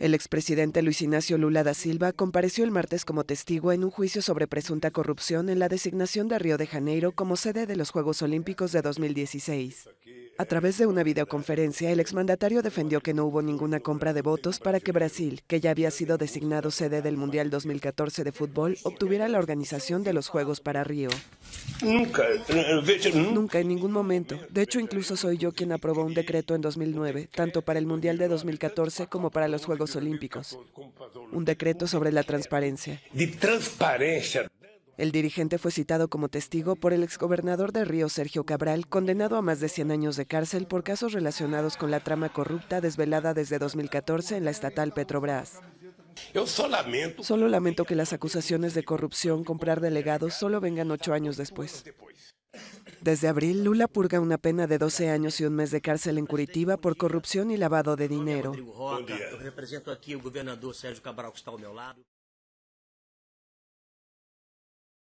El expresidente Luis Ignacio Lula da Silva compareció el martes como testigo en un juicio sobre presunta corrupción en la designación de Río de Janeiro como sede de los Juegos Olímpicos de 2016. A través de una videoconferencia, el exmandatario defendió que no hubo ninguna compra de votos para que Brasil, que ya había sido designado sede del Mundial 2014 de fútbol, obtuviera la organización de los Juegos para Río. Eh, nunca, en ningún momento. De hecho, incluso soy yo quien aprobó un decreto en 2009, tanto para el Mundial de 2014 como para los Juegos Olímpicos. Un decreto sobre la transparencia. De transparencia. El dirigente fue citado como testigo por el exgobernador de Río Sergio Cabral, condenado a más de 100 años de cárcel por casos relacionados con la trama corrupta desvelada desde 2014 en la estatal Petrobras. solo lamento, solo lamento que las acusaciones de corrupción, comprar delegados, solo vengan ocho años después. Desde abril, Lula purga una pena de 12 años y un mes de cárcel en Curitiba por corrupción y lavado de dinero.